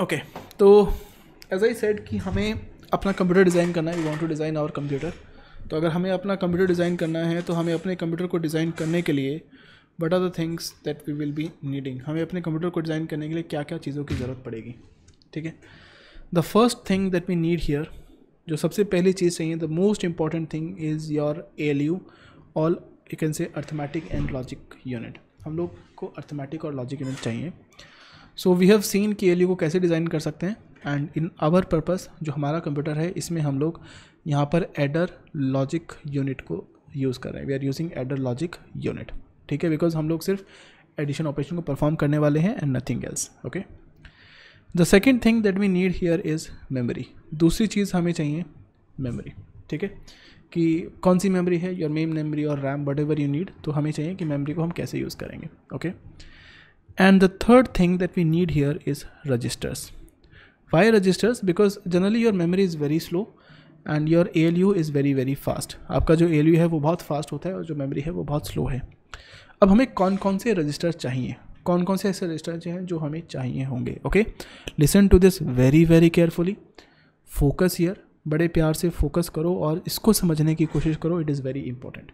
Okay तो as I said कि हमें अपना कंप्यूटर डिज़ाइन करना है we want to design our computer तो अगर हमें अपना कंप्यूटर डिज़ाइन करना है तो हमें अपने कंप्यूटर को डिज़ाइन करने के लिए what are the things that we will be needing हमें अपने कंप्यूटर को डिज़ाइन करने के लिए क्या क्या चीज़ों की ज़रूरत पड़ेगी ठीक है the first thing that we need here जो सबसे पहली चीज़ चाहिए the most important thing is your A L U all you can say arithmetic and logic unit हम लोग को अर्थमेटिक और लॉजिक यूनिट चाहिए सो वी हैव सीन के एल को कैसे डिज़ाइन कर सकते हैं एंड इन आवर पर्पस जो हमारा कंप्यूटर है इसमें हम लोग यहाँ पर एडर लॉजिक यूनिट को यूज़ कर रहे हैं we are using adder logic unit ठीक है बिकॉज हम लोग सिर्फ एडिशन ऑपरेशन को परफॉर्म करने वाले हैं and nothing else okay the second thing that we need here is memory दूसरी चीज़ हमें चाहिए मेमोरी ठीक है कि कौन सी मेमोरी है योर मेन मेमोरी और RAM whatever you need तो हमें चाहिए कि मेमोरी को हम कैसे यूज़ करेंगे okay okay? And the third thing that we need here is registers. Why registers? Because generally your memory is very slow and your ALU is very very fast very fast आपका जो ए L you है वो बहुत fast होता है और जो memory है वो बहुत स्लो है अब हमें कौन कौन से रजिस्टर चाहिए कौन कौन से ऐसे रजिस्टर हैं जो हमें चाहिए होंगे okay listen to this very very carefully focus here बड़े प्यार से फोकस करो और इसको समझने की कोशिश करो इट इज़ वेरी इंपॉर्टेंट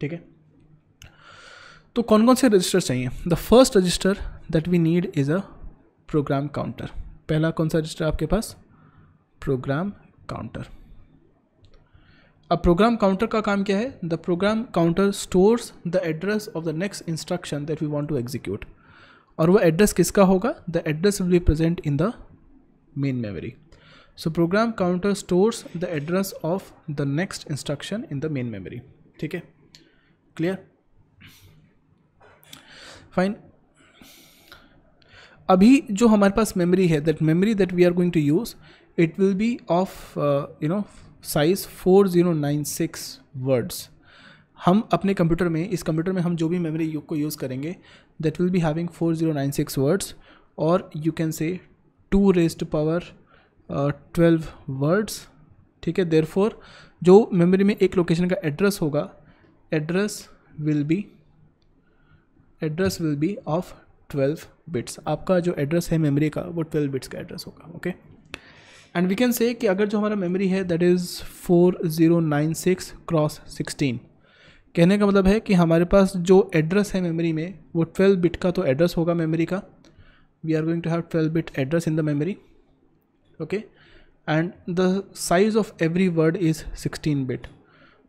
ठीक है तो कौन कौन से रजिस्टर चाहिए the first register that we need is a program counter पहला कौन सा रजिस्टर आपके पास प्रोग्राम काउंटर अब प्रोग्राम काउंटर का काम क्या है the program counter stores the address of the next instruction that we want to execute और वो एड्रेस किसका होगा the address will be present in the main memory so program counter stores the address of the next instruction in the main memory ठीक है clear fine अभी जो हमारे पास मेमोरी है that memory that we are going to use it will be of you know size four zero nine six words हम अपने computer में इस कंप्यूटर में हम जो भी मेमोरी को यूज़ करेंगे that will be having four zero nine six words और you can say two raised power twelve words ठीक है देर जो मेमोरी में एक लोकेशन का एड्रेस होगा address will be address will be of 12 bits आपका जो एड्रेस है मेमोरी का वो 12 बिट्स का एड्रेस होगा okay and we can say कि अगर जो हमारा मेमोरी है दैट इज़ 4096 क्रॉस 16 कहने का मतलब है कि हमारे पास जो एड्रेस है मेमोरी में वो 12 बिट का तो एड्रेस होगा मेमोरी का we are going to have 12 bit address in the memory okay and the size of every word is 16 bit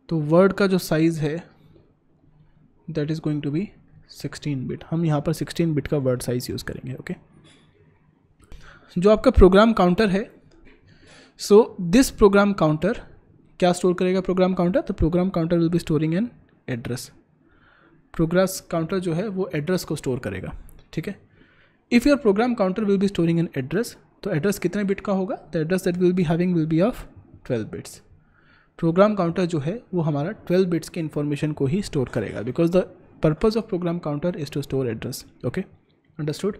तो वर्ड का जो साइज़ है that is going to be sixteen bit हम यहाँ पर सिक्सटीन बिट का word size use करेंगे okay जो आपका प्रोग्राम काउंटर है सो दिस प्रोग्राम काउंटर क्या स्टोर करेगा प्रोग्राम काउंटर तो program counter will be storing an address program counter जो है वो एड्रेस को स्टोर करेगा ठीक है if your program counter will be storing an address तो एड्रेस कितने बिट का होगा the address that will be having will be of twelve bits program counter जो है वो हमारा ट्वेल्व बिट्स के इन्फॉर्मेशन को ही स्टोर करेगा because the purpose of program counter is to store address okay understood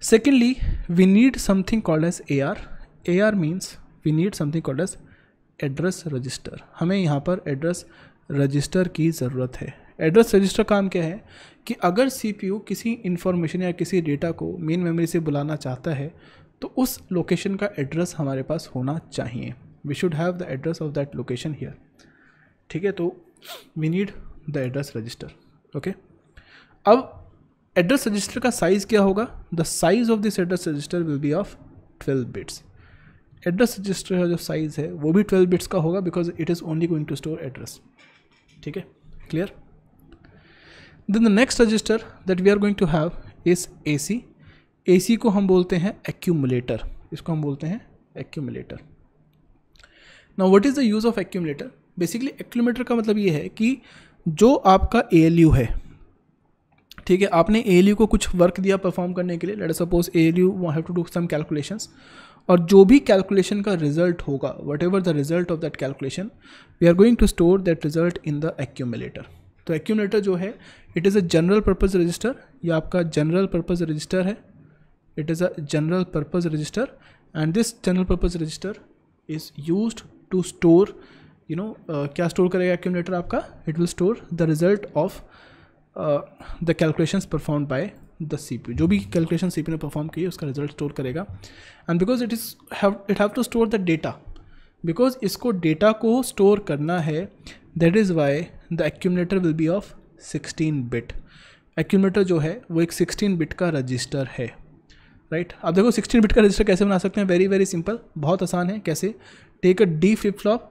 secondly we need something called as ar ar means we need something called as address register हमें यहाँ पर address register की ज़रूरत है address register काम क्या है कि अगर सीपीयू किसी इन्फॉर्मेशन या किसी डेटा को मेन मेमोरी से बुलाना चाहता है तो उस लोकेशन का एड्रेस हमारे पास होना चाहिए we should have the address of that location here ठीक है तो we need the address register okay अब एड्रेस रजिस्टर का साइज़ क्या होगा the size of this address register will be of twelve bits address register का जो size है वो भी ट्वेल्व बिट्स का होगा because it is only going to store address ठीक है clear then the next register that we are going to have is A C A C को हम बोलते हैं एक्यूमुलेटर इसको हम बोलते हैं accumulator now what is the use of accumulator basically accumulator का मतलब ये है कि जो आपका ए है ठीक है आपने ए को कुछ वर्क दिया परफॉर्म करने के लिए let suppose A L U have to do some calculations और जो भी कैलकुलेशन का रिजल्ट होगा whatever the result of that calculation we are going to store that result in the accumulator तो एक्यूमुलेटर जो है it is a general purpose register या आपका जनरल पर्पज़ रजिस्टर है it is a general purpose register and this general purpose register is use to store you know uh, क्या store करेगा accumulator आपका it will store the result of the calculation perform by the C P जो भी calculation C P ने perform की उसका result store करेगा and because it is it have to store the data because इसको data को store करना है that is why the accumulator will be of sixteen bit accumulator जो है वो एक सिक्सटीन बिट का रजिस्टर है राइट right? आप देखो सिक्सटीन बिट का रजिस्टर कैसे बना सकते हैं वेरी वेरी सिंपल बहुत आसान है कैसे take a D flip flop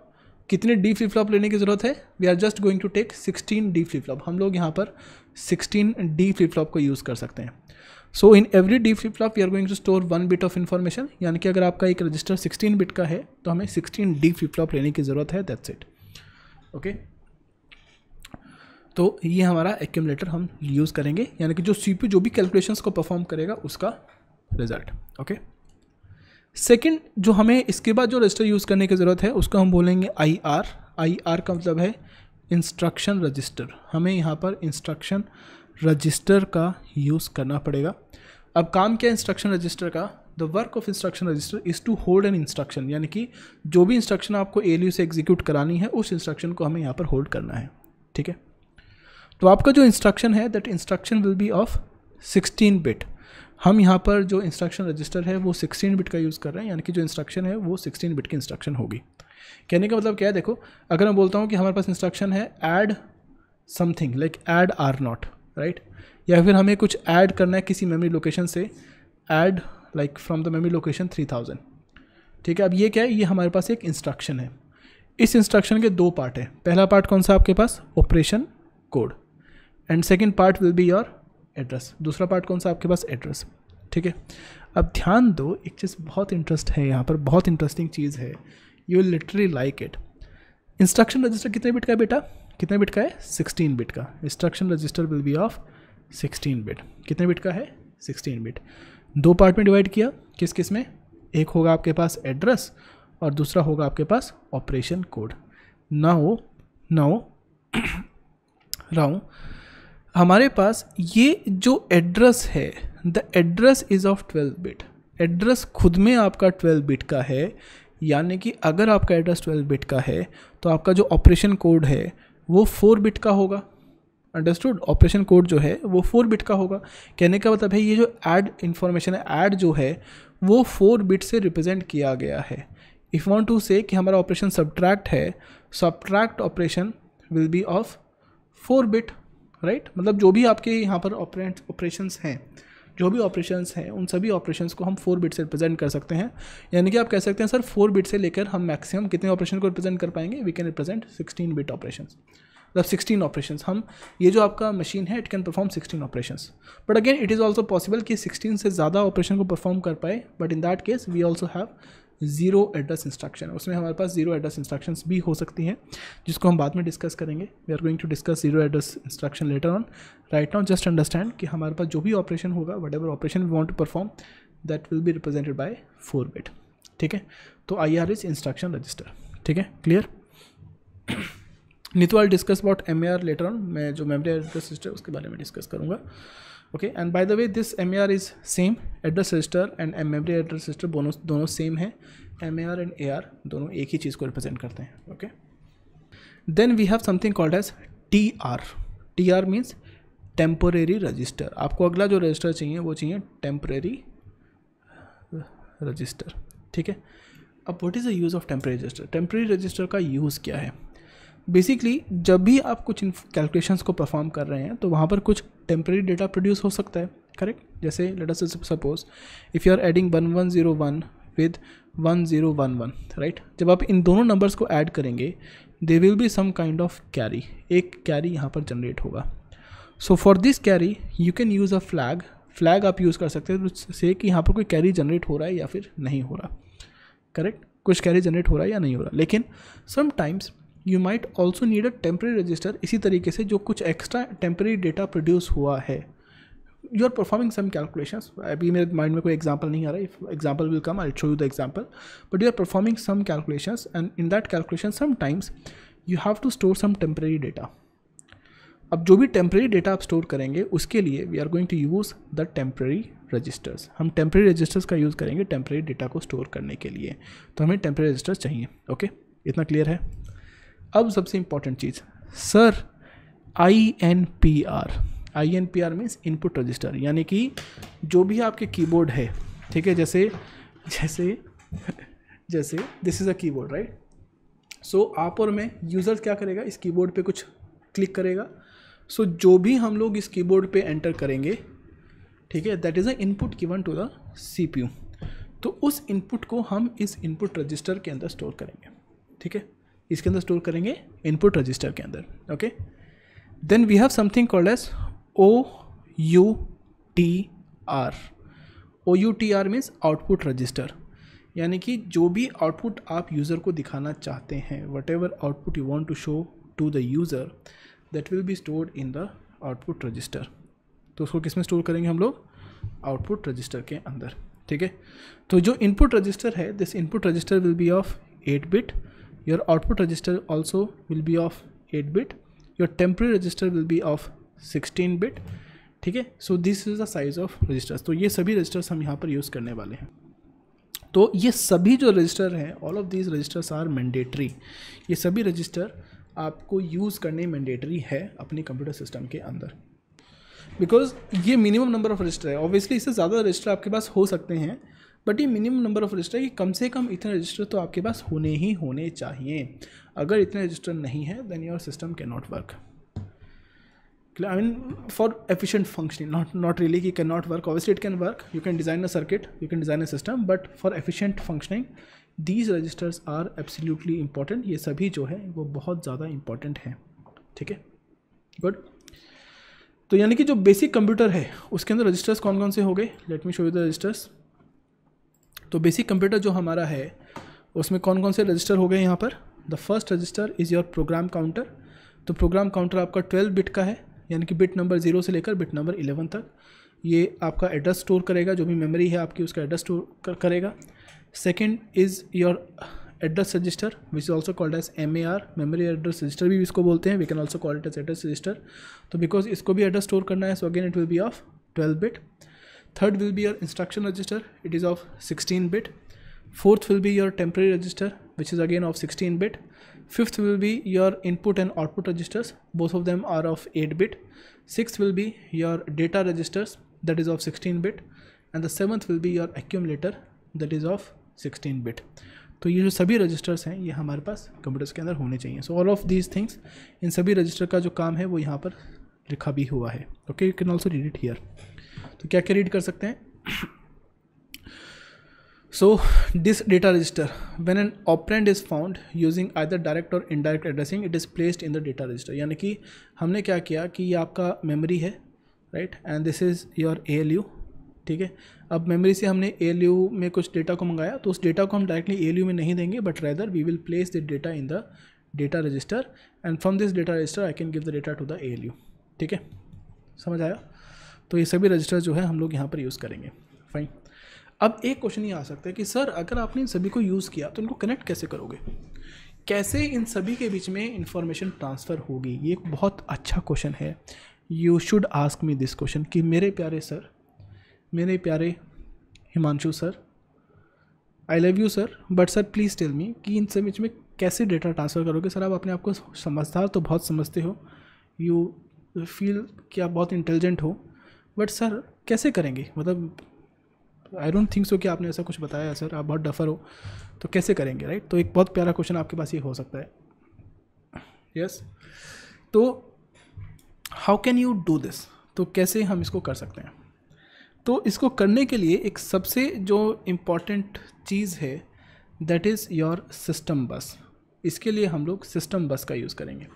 कितने डी फ्लिप फ्लॉप लेने की ज़रूरत है we are just going to take 16 D flip flop हम लोग यहाँ पर 16 डी फ्लिप फ्लॉप को यूज़ कर सकते हैं so in every D flip flop we are going to store one bit of information यानी कि अगर आपका एक रजिस्टर 16 बिट का है तो हमें 16 डी फ्लिप फ्लॉप लेने की ज़रूरत है दैट्स इट ओके तो ये हमारा एक्यूमलेटर हम यूज़ करेंगे यानी कि जो सी जो भी कैलकुलेशन को परफॉर्म करेगा उसका रिजल्ट ओके okay? सेकेंड जो हमें इसके बाद जो रजिस्टर यूज़ करने की ज़रूरत है उसको हम बोलेंगे आई आर आई आर का मतलब है इंस्ट्रक्शन रजिस्टर हमें यहाँ पर इंस्ट्रक्शन रजिस्टर का यूज़ करना पड़ेगा अब काम क्या है इंस्ट्रक्शन रजिस्टर का the work of instruction register is to hold an instruction यानी कि जो भी इंस्ट्रक्शन आपको ए से एग्जीक्यूट करानी है उस इंस्ट्रक्शन को हमें यहाँ पर होल्ड करना है ठीक है तो आपका जो इंस्ट्रक्शन है that instruction will be of sixteen bit हम यहाँ पर जो इंस्ट्रक्शन रजिस्टर है वो 16 बिट का यूज़ कर रहे हैं यानी कि जो इंस्ट्रक्शन है वो 16 बिट की इंस्ट्रक्शन होगी कहने का मतलब क्या है देखो अगर मैं बोलता हूँ कि हमारे पास इंस्ट्रक्शन है add something like add R not right या फिर हमें कुछ ऐड करना है किसी मेमोरी लोकेशन से add like from the memory location three thousand ठीक है अब ये क्या है ये हमारे पास एक इंस्ट्रक्शन है इस इंस्ट्रक्शन के दो पार्ट हैं पहला पार्ट कौन सा आपके पास operation code and second part will be your address दूसरा पार्ट कौन सा आपके पास एड्रेस ठीक है अब ध्यान दो एक चीज़ बहुत इंटरेस्ट है यहाँ पर बहुत इंटरेस्टिंग चीज़ है you will literally like it instruction register कितने बिट का है बेटा कितने बिट का है सिक्सटीन बिट का instruction register will be of sixteen bit कितने बिट का है सिक्सटीन बिट दो पार्ट में डिवाइड किया किस किस में एक होगा आपके पास एड्रेस और दूसरा होगा आपके पास ऑपरेशन कोड नाउ नाउ राउ हमारे पास ये जो एड्रेस है the address is of twelve bit address खुद में आपका ट्वेल्व बिट का है यानी कि अगर आपका एड्रेस ट्वेल्व बिट का है तो आपका जो ऑपरेशन कोड है वो फोर बिट का होगा अंडरस्टूड ऑपरेशन कोड जो है वो फोर बिट का होगा कहने का मतलब है ये जो ऐड इन्फॉर्मेशन है ऐड जो है वो फोर बिट से रिप्रेजेंट किया गया है इफ़ वॉन्ट टू से कि हमारा ऑपरेशन सब्ट्रैक्ट है subtract operation will be of four bit right right? मतलब जो भी आपके यहाँ पर ऑपरेंट ऑपरेशंस हैं जो भी ऑपरेशंस हैं उन सभी ऑपरेशंस को हम फोर बिट से रिप्रेजेंट कर सकते हैं यानी कि आप कह सकते हैं सर फोर बिट से लेकर हम मैक्सिमम कितने ऑपरेशन को रिप्रेजेंट कर पाएंगे we can represent sixteen bit operation मतलब सिक्सटीन ऑपरेशन हम ये जो आपका मशीन है it can perform sixteen operation but again it is also possible कि सिक्सटीन से ज़्यादा ऑपरेशन को परफॉर्म कर पाए but in that case we also have zero address instruction उसमें हमारे पास ज़ीरो एड्रेस इंस्ट्रक्शंस भी हो सकती हैं जिसको हम बाद में डिस्कस करेंगे we are going to discuss zero address instruction later on right now just understand कि हमारे पास जो भी ऑपरेशन होगा whatever operation we want to perform that will be represented by four bit ठीक है तो I R is instruction register ठीक है clear Neetu I'll discuss about M A R later on मैं जो मेमरी एड्रेस रजिस्टर उसके बारे में डिस्कस करूँगा okay and by the way this M is same address register and M memory address register दोनों दोनों सेम है एम एंड ए दोनों एक ही चीज़ को रिप्रेजेंट करते हैं okay then we have something called as T R T R means temporary register आपको अगला जो रजिस्टर चाहिए वो चाहिए टेम्परेरी रजिस्टर ठीक है अब what is the use of temporary register temporary register का यूज़ क्या है बेसिकली जब भी आप कुछ कैलकुलेशंस को परफॉर्म कर रहे हैं तो वहाँ पर कुछ टेम्प्रेरी डेटा प्रोड्यूस हो सकता है करेक्ट जैसे let us suppose if you are adding one one zero one with one zero one one right जब आप इन दोनों नंबर्स को ऐड करेंगे there will be some kind of carry एक कैरी यहाँ पर जनरेट होगा so for this carry you can use a flag flag आप यूज़ कर सकते हो से कि यहाँ पर कोई कैरी जनरेट हो रहा है या फिर नहीं हो रहा करेक्ट कुछ कैरी जनरेट हो रहा है या नहीं हो रहा लेकिन sometimes you might also need a temporary register इसी तरीके से जो कुछ एक्स्ट्रा टेम्प्रेरी डेटा प्रोड्यूस हुआ है you are performing some calculation अभी मेरे माइंड में कोई एग्जाम्पल नहीं आ रहा if example will come I show you the example but you are performing some calculation and in that calculation sometimes you have to store some temporary data अब जो भी टेम्प्रेरी डेटा आप store करेंगे उसके लिए we are going to use the temporary registers हम temporary registers का use करेंगे टेम्प्रेरी डेटा को स्टोर करने के लिए तो हमें टेम्प्रेरी रजिस्टर्स चाहिए ओके okay? इतना क्लियर है अब सबसे इंपॉर्टेंट चीज़ sir I N P R I N P R means input register यानी कि जो भी आपके कीबोर्ड है ठीक है जैसे जैसे जैसे this is a keyboard right so आप और मैं यूज़र क्या करेगा इस कीबोर्ड पे कुछ क्लिक करेगा सो so, जो भी हम लोग इस कीबोर्ड पे एंटर करेंगे ठीक है that is a input given to the C P U तो उस इनपुट को हम इस इनपुट रजिस्टर के अंदर स्टोर करेंगे ठीक है इसके अंदर स्टोर करेंगे इनपुट रजिस्टर के अंदर okay then we have something called as O U T R O U T R means output register यानी कि जो भी आउटपुट आप यूज़र को दिखाना चाहते हैं whatever output you want to show to the user that will be stored in the output register तो उसको किस में स्टोर करेंगे हम लोग आउटपुट रजिस्टर के अंदर ठीक है तो जो इनपुट रजिस्टर है this input register will be of eight bit your output register also will be of 8 bit your temporary register will be of 16 bit ठीक है so this is the size of registers तो ये सभी registers हम यहाँ पर use करने वाले हैं तो ये सभी जो रजिस्टर हैं all of this registers are mandatory ये सभी रजिस्टर आपको यूज़ करने मैंडेटरी है अपने कंप्यूटर सिस्टम के अंदर बिकॉज ये मिनिमम नंबर ऑफ रजिस्टर है ऑब्वियसली इससे ज़्यादा रजिस्टर आपके पास हो सकते हैं बट ये मिनिमम नंबर ऑफ रजिस्टर कि कम से कम इतने रजिस्टर तो आपके पास होने ही होने चाहिए अगर इतने रजिस्टर नहीं है then your system can not work I mean for efficient functioning not not really कि can not work obviously it can work you can design a circuit you can design a system but for efficient functioning these registers are absolutely important ये सभी जो है वो बहुत ज़्यादा important हैं ठीक है गुड तो यानी कि जो बेसिक कंप्यूटर है उसके अंदर रजिस्टर्स कौन कौन से हो गए let me show you the registers तो बेसिक कंप्यूटर जो हमारा है उसमें कौन कौन से रजिस्टर हो गए यहाँ पर the first register is your program counter तो प्रोग्राम काउंटर आपका ट्वेल्व बिट का है यानी कि बिट नंबर ज़ीरो से लेकर बिट नंबर इलेवन तक ये आपका एड्रेस स्टोर करेगा जो भी मेमोरी है आपकी उसका एड्रेस स्टोर करेगा second is your address register which is also called as M A R memory address register भी इसको बोलते हैं we can also called as address register तो बिकॉज इसको भी एड्रेस स्टोर करना है so again it will be of twelve bit third will be your instruction register it is of 16 bit fourth will be your temporary register which is again of 16 bit fifth will be your input and output registers both of them are of 8 bit sixth will be your data registers that is of 16 bit and the seventh will be your accumulator that is of 16 bit तो ये जो सभी registers हैं ये हमारे पास computers के अंदर होने चाहिए so all of these things in सभी रजिस्टर का जो काम है वो यहाँ पर लिखा भी हुआ है okay you can also read it here तो क्या क्या रीड कर सकते हैं so this data register when an operand is found using either direct और indirect addressing it is placed in the data register यानी कि हमने क्या किया कि ये आपका मेमोरी है right and this is your A L U ठीक है अब मेमोरी से हमने ए एल यू में कुछ डेटा को मंगाया तो उस डेटा को हम डायरेक्टली ए एल यू में नहीं देंगे but rather we will place the data in the data register and from this data register I can give the data to the A ठीक है समझ आया तो ये सभी रजिस्टर जो है हम लोग यहाँ पर यूज़ करेंगे फाइन अब एक क्वेश्चन ये आ सकता है कि सर अगर आपने इन सभी को यूज़ किया तो इनको कनेक्ट कैसे करोगे कैसे इन सभी के बीच में इंफॉर्मेशन ट्रांसफ़र होगी ये एक बहुत अच्छा क्वेश्चन है you should ask me this question कि मेरे प्यारे सर मेरे प्यारे Himanshu sir I love you sir but sir please tell me कि इन सभी बीच में कैसे डेटा ट्रांसफ़र करोगे सर आप अपने आप को समझदार तो बहुत समझते हो यू फील कि आप बहुत इंटेलिजेंट हो बट सर कैसे करेंगे मतलब आई डोंट थिंक सो कि आपने ऐसा कुछ बताया है सर आप बहुत डफर हो तो कैसे करेंगे राइट तो एक बहुत प्यारा क्वेश्चन आपके पास ये हो सकता है यस yes? तो how can you do this तो कैसे हम इसको कर सकते हैं तो इसको करने के लिए एक सबसे जो इम्पॉर्टेंट चीज़ है दैट इज़ योर सिस्टम बस इसके लिए हम लोग सिस्टम बस का यूज़ करेंगे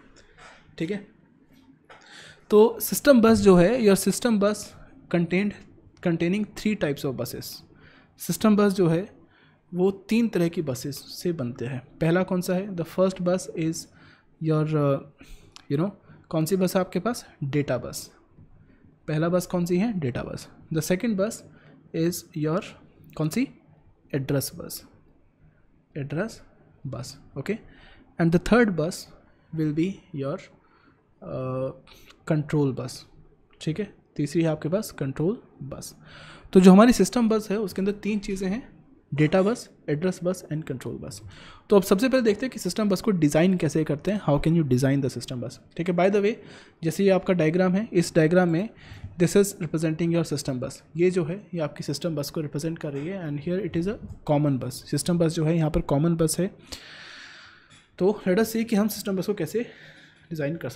ठीक है तो सिस्टम बस जो है your system bus contained containing three types of buses system bus जो है वो तीन तरह की बसेस से बनते हैं पहला कौन सा है the first bus is your you know कौन सी बस है आपके पास डेटा बस पहला बस कौन सी है data bus the second bus is your कौन सी address bus address bus okay and the third bus will be your control bus ठीक है तीसरी है आपके पास कंट्रोल बस तो जो हमारी सिस्टम बस है उसके अंदर तीन चीज़ें हैं डेटा बस एड्रेस बस एंड कंट्रोल बस तो अब सबसे पहले देखते हैं कि सिस्टम बस को डिज़ाइन कैसे करते हैं how can you design the system bus ठीक है बाय द वे जैसे ये आपका डायग्राम है इस डायग्राम में this is representing your system bus ये जो है ये आपकी सिस्टम बस को रिप्रेजेंट कर रही है and here it is a common bus system bus जो है यहाँ पर कॉमन बस है तो लेट अस सी कि हम सिस्टम बस को कैसे डिज़ाइन कर सकते